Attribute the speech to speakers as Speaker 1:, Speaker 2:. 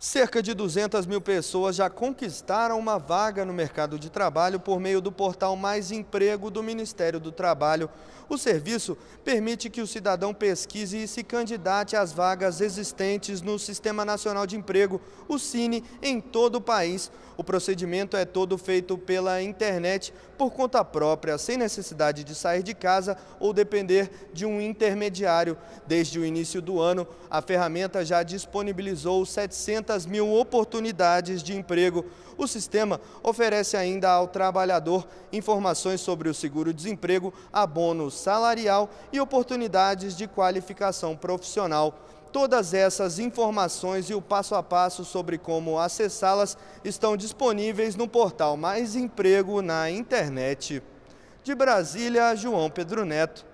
Speaker 1: Cerca de 200 mil pessoas já conquistaram uma vaga no mercado de trabalho por meio do portal Mais Emprego do Ministério do Trabalho. O serviço permite que o cidadão pesquise e se candidate às vagas existentes no Sistema Nacional de Emprego, o Cine, em todo o país. O procedimento é todo feito pela internet, por conta própria, sem necessidade de sair de casa ou depender de um intermediário. Desde o início do ano, a ferramenta já disponibilizou 700 mil oportunidades de emprego. O sistema oferece ainda ao trabalhador informações sobre o seguro-desemprego, abono salarial e oportunidades de qualificação profissional. Todas essas informações e o passo a passo sobre como acessá-las estão disponíveis no portal Mais Emprego na internet. De Brasília, João Pedro Neto.